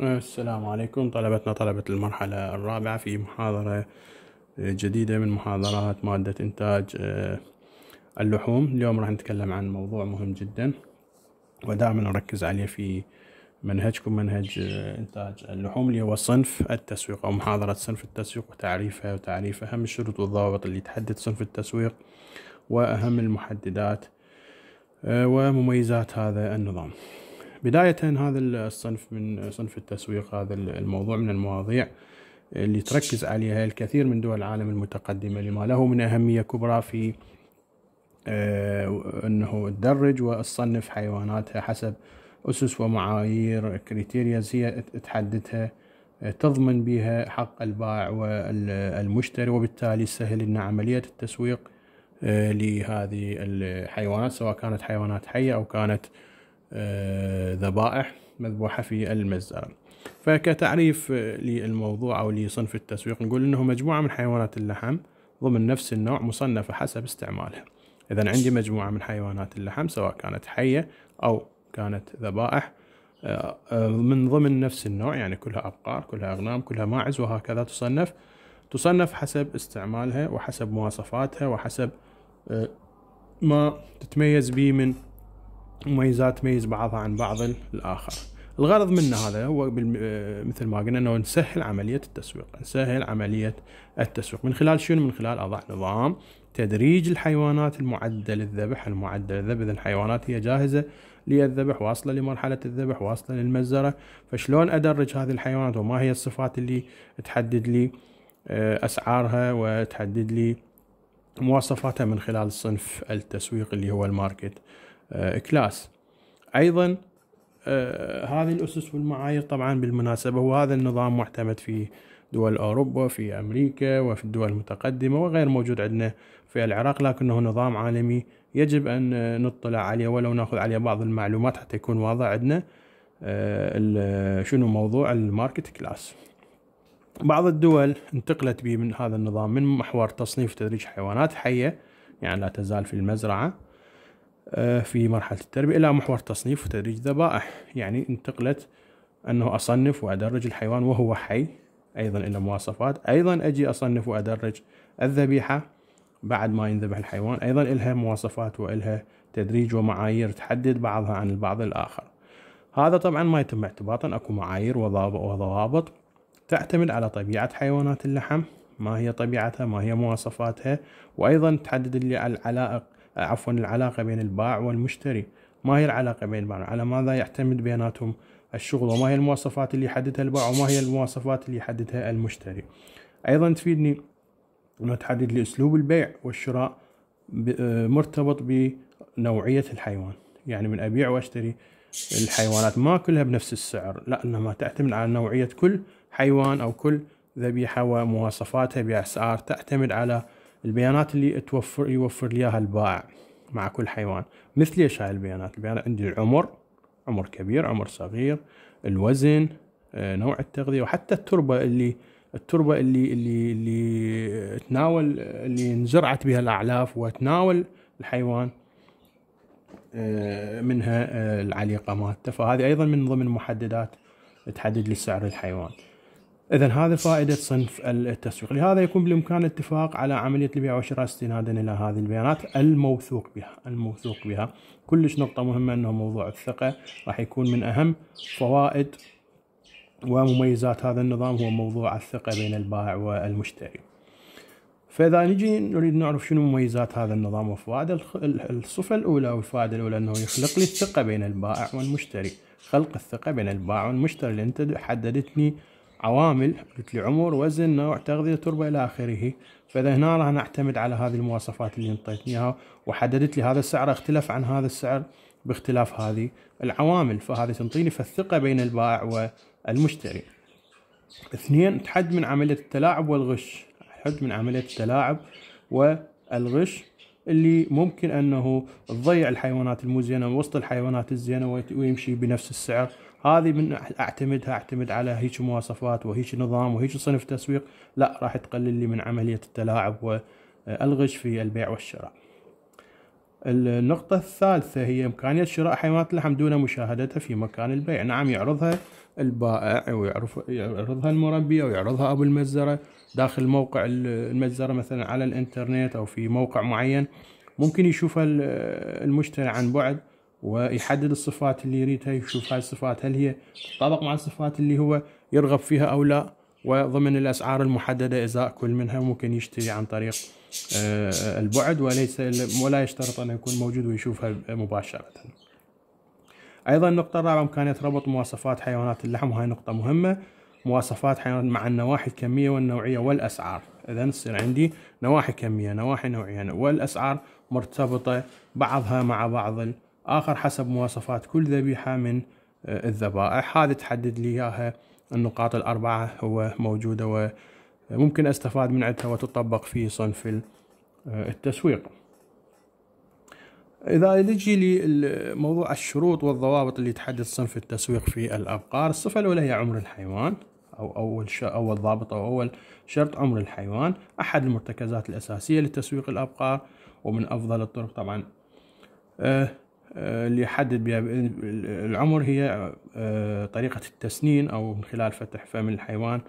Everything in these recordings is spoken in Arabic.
السلام عليكم طلبتنا طلبة المرحلة الرابعة في محاضرة جديدة من محاضرات مادة إنتاج آه، اللحوم اليوم راح نتكلم عن موضوع مهم جدا ودائما نركز عليه في منهجكم منهج آه، إنتاج اللحوم اللي هو صنف التسويق أو محاضرة صنف التسويق وتعريفها وتعريف أهم الشروط والضوابط اللي تحدد صنف التسويق وأهم المحددات آه، ومميزات هذا النظام بداية هذا الصنف من صنف التسويق هذا الموضوع من المواضيع اللي تركز عليها الكثير من دول العالم المتقدمة لما له من أهمية كبرى في آه، أنه تدرج وتصنف حيواناتها حسب أسس ومعايير كريتيريا هي تحددها تضمن بها حق البائع والمشتري وبالتالي سهل أن عملية التسويق آه، لهذه الحيوانات سواء كانت حيوانات حية أو كانت ذبائح مذبوحة في المزرعة فكتعريف للموضوع أو لصنف التسويق نقول أنه مجموعة من حيوانات اللحم ضمن نفس النوع مصنفة حسب استعمالها إذا عندي مجموعة من حيوانات اللحم سواء كانت حية أو كانت ذبائح آه، آه، من ضمن نفس النوع يعني كلها أبقار كلها أغنام كلها ماعز وهكذا تصنف تصنف حسب استعمالها وحسب مواصفاتها وحسب آه، ما تتميز به من مميزات تميز بعضها عن بعض الآخر الغرض منه هذا هو آه، مثل ما قلنا انه نسهل عمليه التسويق، نسهل عمليه التسويق من خلال شنو؟ من خلال اضع نظام تدريج الحيوانات الذبح للذبح، الذبح للذبح الحيوانات هي جاهزه للذبح واصله لمرحله الذبح واصله للمزرعه، فشلون ادرج هذه الحيوانات وما هي الصفات اللي تحدد لي آه، اسعارها وتحدد لي مواصفاتها من خلال صنف التسويق اللي هو الماركت آه، كلاس ايضا آه، هذه الاسس والمعايير طبعا بالمناسبه وهذا النظام معتمد في دول اوروبا في امريكا وفي الدول المتقدمه وغير موجود عندنا في العراق لكنه نظام عالمي يجب ان نطلع عليه ولو ناخذ عليه بعض المعلومات حتى يكون واضح عندنا آه، شنو موضوع الماركت كلاس بعض الدول انتقلت به من هذا النظام من محور تصنيف وتدريج حيوانات حيه يعني لا تزال في المزرعه آه، في مرحلة التربية إلى محور تصنيف وتدريج ذبائح يعني انتقلت أنه أصنف وأدرج الحيوان وهو حي أيضا إلى مواصفات أيضا أجي أصنف وأدرج الذبيحة بعد ما ينذبح الحيوان أيضا إلها مواصفات وإلها تدريج ومعايير تحدد بعضها عن البعض الآخر هذا طبعا ما يتم اعتباطا أكو معايير وضوابط تعتمد على طبيعة حيوانات اللحم ما هي طبيعتها ما هي مواصفاتها وأيضا تحدد على العلائق عفوا العلاقة بين الباع والمشتري ما هي العلاقة بين الباع على ماذا يعتمد بيناتهم الشغل وما هي المواصفات اللي يحددها الباع وما هي المواصفات اللي يحددها المشتري أيضا تفيدني أنه تحدد لي أسلوب البيع والشراء آه، مرتبط بنوعية الحيوان يعني من أبيع وأشتري الحيوانات ما كلها بنفس السعر لا إنما تعتمد على نوعية كل حيوان أو كل ذبيحة ومواصفاتها بأسعار تعتمد على البيانات اللي توفر يوفر ليها اياها البائع مع كل حيوان مثل ايش هاي البيانات البيانات عندي العمر عمر كبير عمر صغير الوزن آه، نوع التغذيه وحتى التربه اللي التربه اللي اللي اللي تناول اللي انزرعت بها الاعلاف وتناول الحيوان آه، منها آه، العليقه مالته فهذه ايضا من ضمن محددات تحدد لي سعر الحيوان اذا هذا فائده صنف التسويق لهذا يكون بالامكان الاتفاق على عمليه البيع والشراء استنادا الى هذه البيانات الموثوق بها الموثوق بها كلش نقطه مهمه انه موضوع الثقه راح يكون من اهم فوائد ومميزات هذا النظام هو موضوع الثقه بين البائع والمشتري فاذا نجي نريد نعرف شنو مميزات هذا النظام وفوائده الصفه الاولى او الاولى انه يخلق لي الثقه بين البائع والمشتري خلق الثقه بين البائع والمشتري لان انت حددتني عوامل قلت لي عمر وزن نوع تغذية تربة إلى آخره فإذا هنا راح نعتمد على هذه المواصفات اللي انطيتني إياها وحددت لي هذا السعر اختلف عن هذا السعر باختلاف هذه العوامل فهذا تنطيني فالثقة بين البائع والمشتري اثنين تحد من عملية التلاعب والغش حد من عملية التلاعب والغش اللي ممكن انه تضيع الحيوانات المزينه وسط الحيوانات الزينه ويمشي بنفس السعر هذه من اعتمدها اعتمد على هيك مواصفات وهيك نظام وهيك صنف تسويق لا راح تقلل لي من عمليه التلاعب والغش في البيع والشراء النقطة الثالثة هي إمكانية شراء حيوانات اللحم دون مشاهدتها في مكان البيع نعم يعرضها البائع ويعرف يعرضها المربي أو يعرضها أبو المجزرة داخل موقع المجزرة مثلا على الإنترنت أو في موقع معين ممكن يشوفها المشتري عن بعد ويحدد الصفات اللي يريدها يشوف هاي الصفات هل هي تطابق مع الصفات اللي هو يرغب فيها او لا وضمن الاسعار المحدده ازاء كل منها ممكن يشتري عن طريق آه، البعد وليس ولا يشترط ان يكون موجود ويشوفها مباشره. ايضا النقطه الرابعه امكانيه ربط مواصفات حيوانات اللحم وهي نقطه مهمه مواصفات حيوانات مع النواحي الكميه والنوعيه والاسعار اذا يصير عندي نواحي كميه نواحي نوعيه والاسعار مرتبطه بعضها مع بعض آخر حسب مواصفات كل ذبيحة من آه، الذبائح هذه تحدد لي إياها النقاط الأربعة هو موجودة وممكن آه، أستفاد من عدها وتطبق في صنف آه، التسويق إذا نجي لموضوع الشروط والضوابط اللي تحدد صنف التسويق في الأبقار الصفة الأولى هي عمر الحيوان أو أول ش... أول ضابط أو أول شرط عمر الحيوان أحد المرتكزات الأساسية لتسويق الأبقار ومن أفضل الطرق طبعا أه اللي آه، يحدد بها العمر هي آه، طريقة التسنين أو من خلال فتح فم الحيوان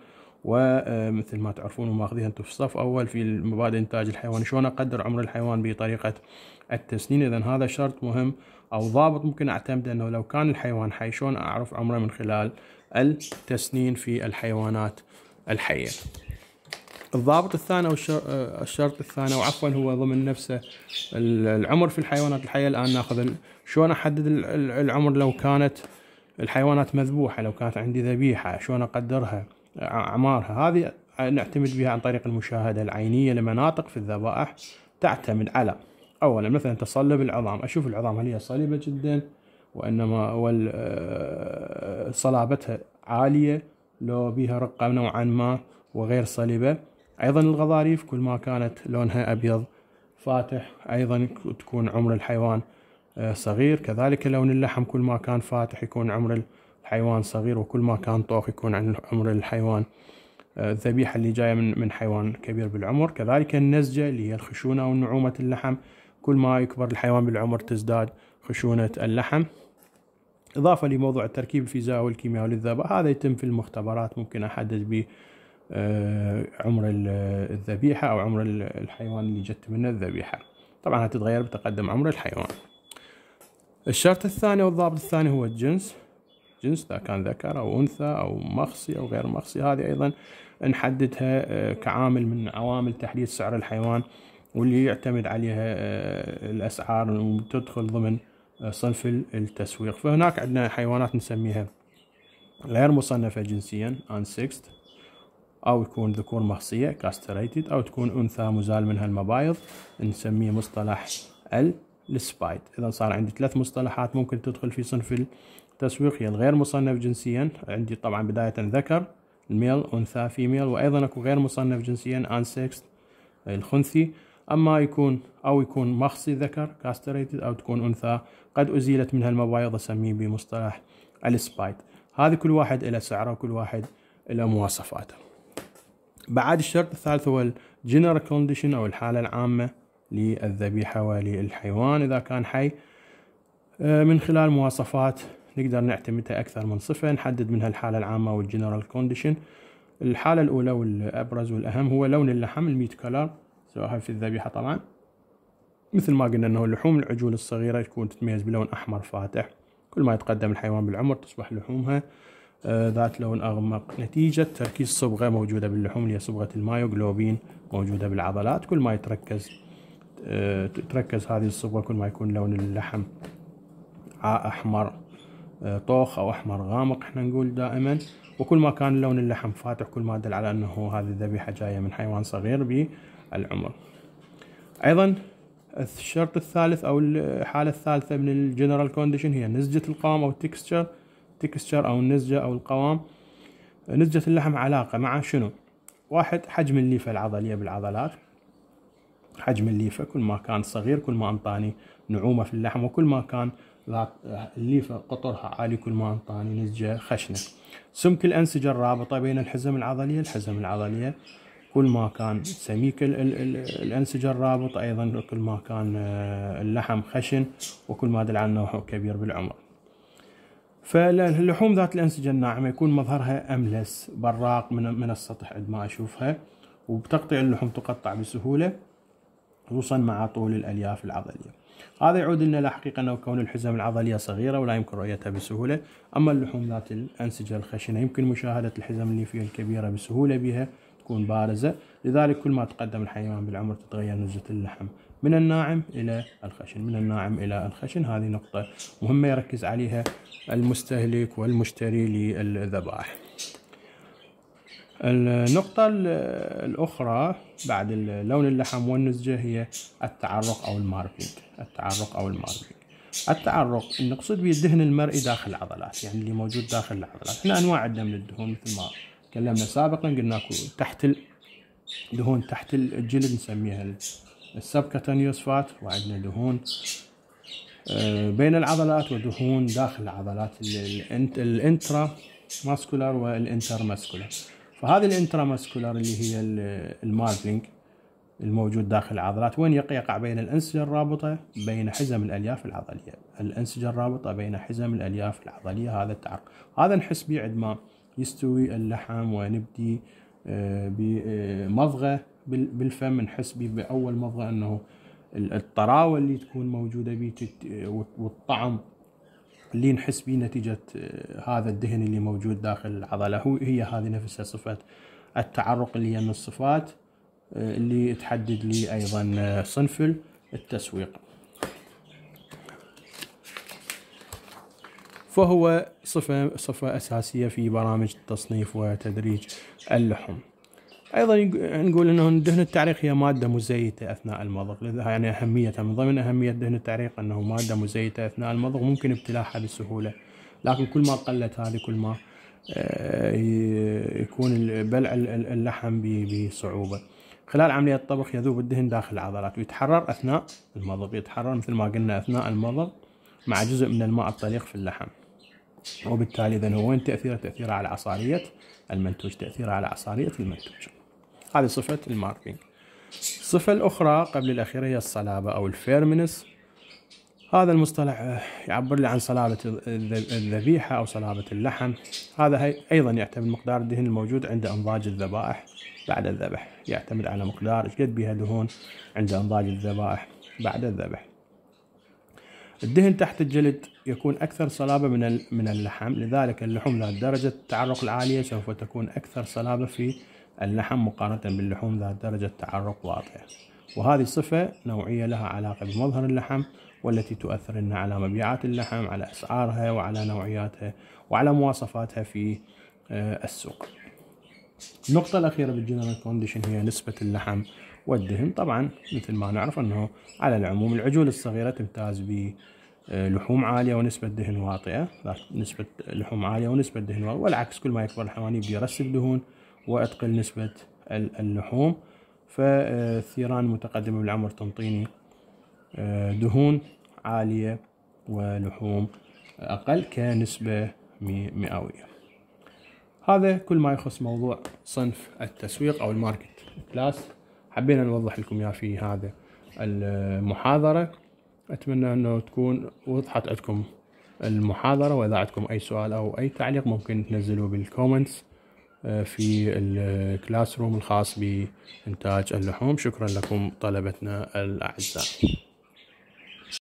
ومثل آه، ما تعرفون ماخذيها انتم في الصف اول في مبادئ انتاج الحيوان شلون اقدر عمر الحيوان بطريقه التسنين اذا هذا شرط مهم او ضابط ممكن اعتمده انه لو كان الحيوان حي شلون اعرف عمره من خلال التسنين في الحيوانات الحيه الضابط الثاني او آه، الشرط الثاني او عفوا هو ضمن نفسه العمر في الحيوانات الحيه الان ناخذ شلون احدد العمر لو كانت الحيوانات مذبوحه لو كانت عندي ذبيحه شلون اقدرها اعمارها هذه نعتمد بها عن طريق المشاهده العينيه لمناطق في الذبائح تعتمد على اولا مثلا تصلب العظام اشوف العظام هل هي صلبه جدا وانما آه، صلابتها عاليه لو بها رقه نوعا ما وغير صلبه أيضا الغضاريف كل ما كانت لونها أبيض فاتح أيضا تكون عمر الحيوان آه، صغير كذلك لون اللحم كل ما كان فاتح يكون عمر الحيوان صغير وكل ما كان طوخ يكون عمر الحيوان آه، الذبيحة اللي جاية من من حيوان كبير بالعمر كذلك النسجة اللي هي الخشونة أو نعومة اللحم كل ما يكبر الحيوان بالعمر تزداد خشونة اللحم إضافة لموضوع التركيب الفيزيائي والكيمياء للذبائح هذا يتم في المختبرات ممكن أحدد به آه، عمر الذبيحة أو عمر الحيوان اللي جت منه الذبيحة طبعا هتتغير بتقدم عمر الحيوان الشرط الثاني والضابط الثاني هو الجنس جنس إذا كان ذكر أو أنثى أو مخصي أو غير مخصي هذه أيضا نحددها آه، كعامل من عوامل تحديد سعر الحيوان واللي يعتمد عليها آه، الأسعار وتدخل ضمن صنف التسويق فهناك عندنا حيوانات نسميها غير مصنفة جنسيا unsexed أو يكون ذكور مخصية كاستريتد أو تكون أنثى مزال منها المبايض نسميه مصطلح السبايد إذا صار عندي ثلاث مصطلحات ممكن تدخل في صنف التسويق هي الغير مصنف جنسيا عندي طبعا بداية ذكر الميل أنثى فيميل وأيضا أكو غير مصنف جنسيا أنسكس الخنثي أما يكون أو يكون مخصي ذكر كاستريتد أو تكون أنثى قد أزيلت منها المبايض أسميه بمصطلح السبايد هذه كل واحد له سعره وكل واحد له مواصفاته بعد الشرط الثالث هو الجنرال كونديشن أو الحالة العامة للذبيحة وللحيوان إذا كان حي آه، من خلال مواصفات نقدر نعتمدها أكثر من صفة نحدد منها الحالة العامة والجنرال كونديشن الحالة الأولى والأبرز والأهم هو لون اللحم الميت كلر سواء في الذبيحة طبعا مثل ما قلنا أنه لحوم العجول الصغيرة تكون تتميز بلون أحمر فاتح كل ما يتقدم الحيوان بالعمر تصبح لحومها آه، ذات لون أغمق نتيجة تركيز صبغة موجودة باللحوم اللي هي صبغة المايوغلوبين موجودة بالعضلات كل ما يتركز آه، تركز هذه الصبغة كل ما يكون لون اللحم أحمر آه، طوخ أو أحمر غامق احنا نقول دائما وكل ما كان لون اللحم فاتح كل ما دل على أنه هذه الذبيحة جاية من حيوان صغير بالعمر أيضا الشرط الثالث أو الحالة الثالثة من الجنرال كونديشن هي نسجة القوام أو التكستشر التكستشر او النسجه او القوام نسجه اللحم علاقه مع شنو واحد حجم الليفه العضليه بالعضلات حجم الليفه كل ما كان صغير كل ما انطاني نعومه في اللحم وكل ما كان الليفه قطرها عالي كل ما انطاني نسجه خشنه سمك الانسجه الرابطه بين الحزم العضليه الحزم العضليه كل ما كان سميك الأنسجة الرابط أيضا كل ما كان آه، اللحم خشن وكل ما دل على أنه كبير بالعمر فاللحوم ذات الانسجه الناعمه يكون مظهرها املس براق من من السطح عند ما اشوفها وبتقطيع اللحوم تقطع بسهوله خصوصا مع طول الالياف العضليه. هذا يعود لنا لحقيقة أنه كون الحزم العضلية صغيرة ولا يمكن رؤيتها بسهولة أما اللحوم ذات الأنسجة الخشنة يمكن مشاهدة الحزم اللي فيها الكبيرة بسهولة بها تكون بارزة لذلك كل ما تقدم الحيوان بالعمر تتغير نزله اللحم من الناعم إلى الخشن من الناعم إلى الخشن هذه نقطة مهمة يركز عليها المستهلك والمشتري للذبائح النقطة الأخرى بعد لون اللحم والنسجة هي التعرق أو الماركينج التعرق أو الماركينج التعرق نقصد به الدهن المرئي داخل العضلات يعني اللي موجود داخل العضلات احنا أنواع عندنا من الدهون مثل ما تكلمنا سابقا قلنا تحت الدهون تحت الجلد نسميها السبكتانيوس فات وعندنا دهون آه، بين العضلات ودهون داخل العضلات الانترا ماسكولار والانتر ماسكولار فهذه الانترا ماسكولار اللي هي الماركلينج الموجود داخل العضلات وين يقع يقع بين الانسجه الرابطه بين حزم الالياف العضليه الانسجه الرابطه بين حزم الالياف العضليه هذا التعرق هذا نحس به عندما يستوي اللحم ونبدي آه، بمضغه آه، بالفم نحس به باول مضغه انه الطراوه اللي تكون موجوده به آه، والطعم اللي نحس به نتيجه هذا الدهن اللي موجود داخل العضله هي هذه نفسها صفه التعرق اللي هي من الصفات اللي تحدد لي ايضا صنف التسويق فهو صفة, صفة أساسية في برامج التصنيف وتدريج اللحوم أيضا نقول أنه دهن التعريق هي مادة مزيتة أثناء المضغ لذا يعني أهميتها من ضمن أهمية دهن التعريق أنه مادة مزيتة أثناء المضغ ممكن ابتلاعها بسهولة لكن كل ما قلت هذه كل ما آه، يكون بلع اللحم بصعوبة خلال عملية الطبخ يذوب الدهن داخل العضلات ويتحرر أثناء المضغ يتحرر مثل ما قلنا أثناء المضغ مع جزء من الماء الطليق في اللحم وبالتالي إذا هو وين تأثيره؟ تأثيره على عصارية المنتوج، تأثيره على عصارية المنتوج. هذه صفة الماركينج. الصفة الأخرى قبل الأخيرة هي الصلابة أو الفيرمنس. هذا المصطلح يعبر لي عن صلابة الذبيحة أو صلابة اللحم هذا أيضا يعتمد مقدار الدهن الموجود عند إنضاج الذبائح بعد الذبح يعتمد على مقدار قد بها دهون عند إنضاج الذبائح بعد الذبح الدهن تحت الجلد يكون أكثر صلابة من من اللحم لذلك اللحوم ذات درجة التعرق العالية سوف تكون أكثر صلابة في اللحم مقارنة باللحوم ذات درجة تعرق واطية وهذه صفة نوعية لها علاقة بمظهر اللحم والتي تؤثرن على مبيعات اللحم على أسعارها وعلى نوعياتها وعلى مواصفاتها في آه، السوق النقطة الأخيرة بالجنرال كونديشن هي نسبة اللحم والدهن طبعا مثل ما نعرف أنه على العموم العجول الصغيرة تمتاز ب لحوم عالية ونسبة دهن واطئة نسبة لحوم عالية ونسبة دهن واطئة والعكس كل ما يكبر الحيوان يبدي يرسب دهون وأتقل نسبة اللحوم فالثيران المتقدمة بالعمر تنطيني آه، دهون عالية ولحوم أقل كنسبة مئوية هذا كل ما يخص موضوع صنف التسويق او الماركت كلاس حبينا نوضح لكم اياه في هذا المحاضره اتمنى انه تكون وضحت عندكم المحاضره واذا عندكم اي سؤال او اي تعليق ممكن تنزلوه بالكومنتس آه، في الكلاس روم الخاص بإنتاج اللحوم شكرا لكم طلبتنا الأعزاء